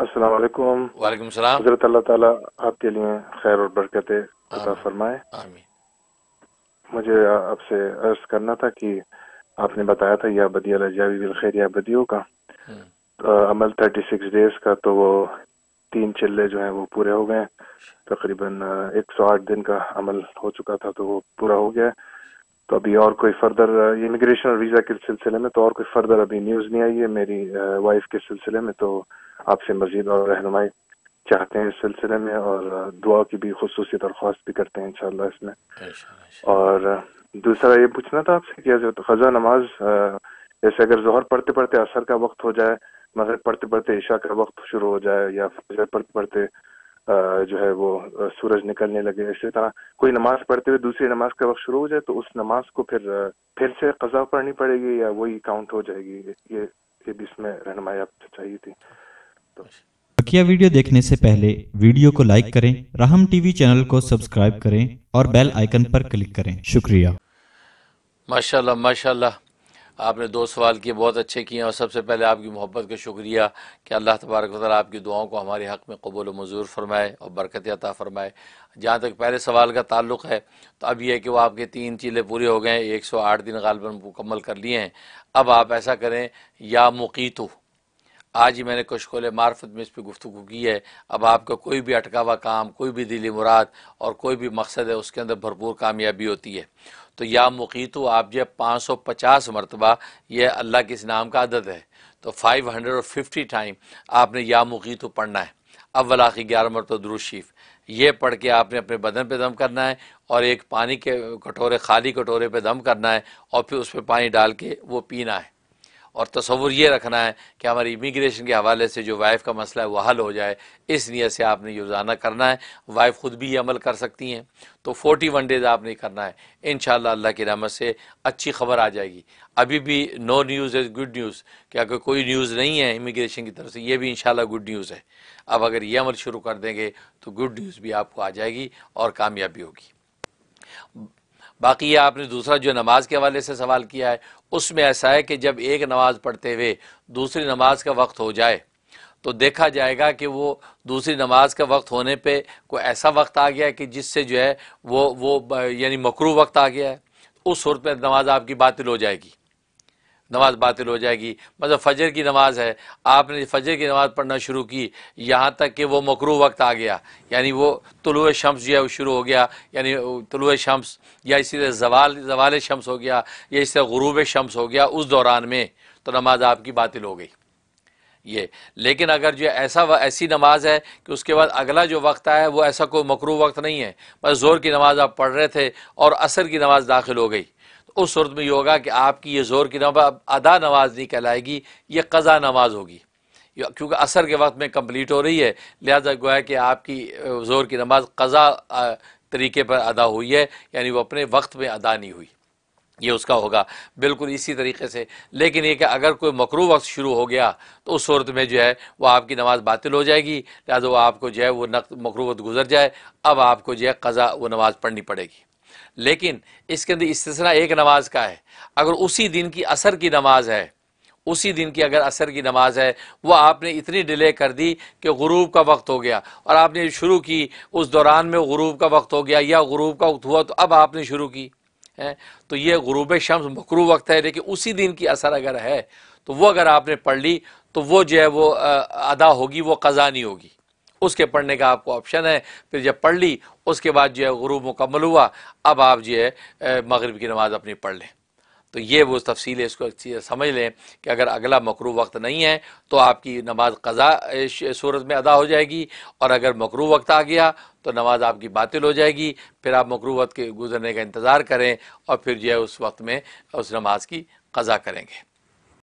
अस्सलाम ताला आपके लिए खैर और बरकत फरमाए मुझे आपसे अर्ज करना था कि आपने बताया था या बदी अलजावी बिल खैर या बदियों का तो अमल थर्टी सिक्स डेज का तो वो तीन चिल्ले जो है वो पूरे हो गए अच्छा। तकरीबन एक सौ आठ दिन का अमल हो चुका था तो वो पूरा हो गया तो अभी और कोई फर्दर इमिग्रेशन uh, और वीजा के सिलसिले में तो और कोई फर्दर अभी न्यूज नहीं आई है मेरी वाइफ uh, के सिलसिले में तो आपसे मजीद और रहनुमाई चाहते हैं इस सिलसिले में और uh, दुआ की भी खसूस दरख्वास्त भी करते हैं इनशाला इसमें और दूसरा ये पूछना था आपसे कि खजा नमाज जैसे अगर जोहर पढ़ते पढ़ते असर का वक्त हो जाए मगर पढ़ते पढ़ते ईशा का वक्त शुरू हो जाए या फजर पढ़ते पढ़ते जो है वो सूरज निकलने लगे इसी तरह कोई नमाज पढ़ते हुए दूसरी नमाज का वक्त शुरू हो जाए तो उस नमाज को फिर फिर से कजा पढ़नी पड़ेगी या वही काउंट हो जाएगी ये ये भी इसमें रहनमाई आपसे चाहिए थी तो बकिया वीडियो देखने से पहले वीडियो को लाइक करें राहम टीवी चैनल को सब्सक्राइब करें और बेल आइकन पर क्लिक करें शुक्रिया माशाल्लाह माशाल्लाह आपने दो सवाल किए बहुत अच्छे किए और सबसे पहले आपकी मोहब्बत का शुक्रिया कि अल्लाह तबारक वाली आपकी दुआओं को हमारे हक़ में कबूल मंजूर फरमाए और बरकत अता फ़रमाए जहाँ तक पहले सवाल का ताल्लुक है तो अब यह है कि वो आपके तीन चीले पूरे हो गए हैं एक सौ आठ दिन गालबा मुकम्मल कर लिए हैं अब आप ऐसा करें या मुकीतु आज ही मैंने कशकोल मार्फत में इस पर गुफ्तु की है अब आपका कोई भी अटका हुआ काम कोई भी दिली मुराद और कोई भी मकसद है उसके अंदर भरपूर कामयाबी होती है तो या मुकीतु आप जब पाँच सौ पचास मरतबा यह अल्लाह के इस नाम का आदत है तो फाइव हंड्रेड और फिफ्टी टाइम आपने या मुकीतु पढ़ना है अव्वल आखिर ग्यारह मरतब दुरुशीफ ये पढ़ के आपने अपने बदन पे दम करना है और एक पानी के कटोरे खाली कटोरे पे दम करना है और फिर उस पर पानी डाल के वो पीना है और तस्वुर ये रखना है कि हमारी इमिग्रेशन के हवाले से जो वाइफ का मसला है वह हल हो जाए इस नीयत से आपने रोज़ाना करना है वाइफ ख़ुद भी ये अमल कर सकती हैं तो फोर्टी वन डेज़ आपने करना है इन अल्लाह की रहमत से अच्छी खबर आ जाएगी अभी भी no news is good news कि अगर कोई न्यूज़ नहीं है इमिग्रेशन की तरफ से ये भी इन गुड न्यूज़ है अब अगर ये अमल शुरू कर देंगे तो गुड न्यूज़ भी आपको आ जाएगी और कामयाबी होगी बाकी यह आपने दूसरा जो नमाज के हवाले से सवाल किया है उसमें ऐसा है कि जब एक नमाज पढ़ते हुए दूसरी नमाज का वक्त हो जाए तो देखा जाएगा कि वो दूसरी नमाज का वक्त होने पे कोई ऐसा वक्त आ गया है कि जिससे जो है वो वो यानी मकरू वक्त आ गया है उस सूरत में नमाज आपकी बातिल हो जाएगी नमाज बातिल हो जाएगी मतलब फजर की नमाज है आपने फजर की नमाज पढ़ना शुरू की यहाँ तक कि वो मकरू वक्त आ गया यानी वो तुलु शम्स जो है वो शुरू हो गया यानी तुलु शम्स या इसी तरह जवाल जवाल शम्स हो गया या इस तरह गुरूब शम्स हो गया उस दौरान में तो नमाज आपकी बातिल हो गई ये लेकिन अगर जो ऐसा ऐसी नमाज है कि उसके बाद अगला जो वक्त आया वो ऐसा कोई मकरू वक्त नहीं है बस जोर की नमाज आप पढ़ रहे थे और असर की नमाज दाखिल हो गई उस सूरत में ये होगा कि आपकी ये ज़ोर की नमाज अदा नमाज नहीं कहलाएगी ये कज़ा नमाज होगी क्योंकि असर के वक्त में कम्प्लीट हो रही है लिहाजा गोया कि आपकी ज़ोर की नमाज कज़ा तरीके पर अदा हुई है यानी वो अपने वक्त में अदा नहीं हुई ये उसका होगा बिल्कुल इसी तरीके से लेकिन ये कि अगर कोई मकरू वक्त शुरू हो गया तो उस सूरत में जो है वो आपकी नमाज बातिल हो जाएगी लिहाजा वो आपको जो है वो नक मकरू वक्त गुजर जाए अब आपको जो है कज़ा वो नमाज़ पढ़नी पड़ेगी लेकिन इसके अंदर इसतना एक नमाज का है अगर उसी दिन की असर की नमाज है उसी दिन की अगर असर की नमाज है वह आपने इतनी डिले कर दी कि गुरूब का वक्त हो गया और आपने शुरू की उस दौरान में गुरूब का वक्त हो गया या गुरूब का वक्त हुआ तो अब आपने शुरू की है तो ये गरूब शम्स मकरू वक्त है लेकिन उसी दिन की असर अगर है तो वो अगर आपने पढ़ ली तो वो जो है वो अदा होगी वो कज़ा नहीं होगी उसके पढ़ने का आपको ऑप्शन है फिर जब पढ़ ली उसके बाद जो है गुरू मुकम्मल हुआ अब आप जो है मगरब की नमाज़ अपनी पढ़ लें तो ये वो तफसील है इसको अच्छी समझ लें कि अगर अगला मकरू वक्त नहीं है तो आपकी नमाज कज़ा सूरत में अदा हो जाएगी और अगर मकरू वक्त आ गया तो नमाज आपकी बातिल हो जाएगी फिर आप मकरू वक्त के गुजरने का इंतज़ार करें और फिर जो है उस वक्त में उस नमाज की कज़ा करेंगे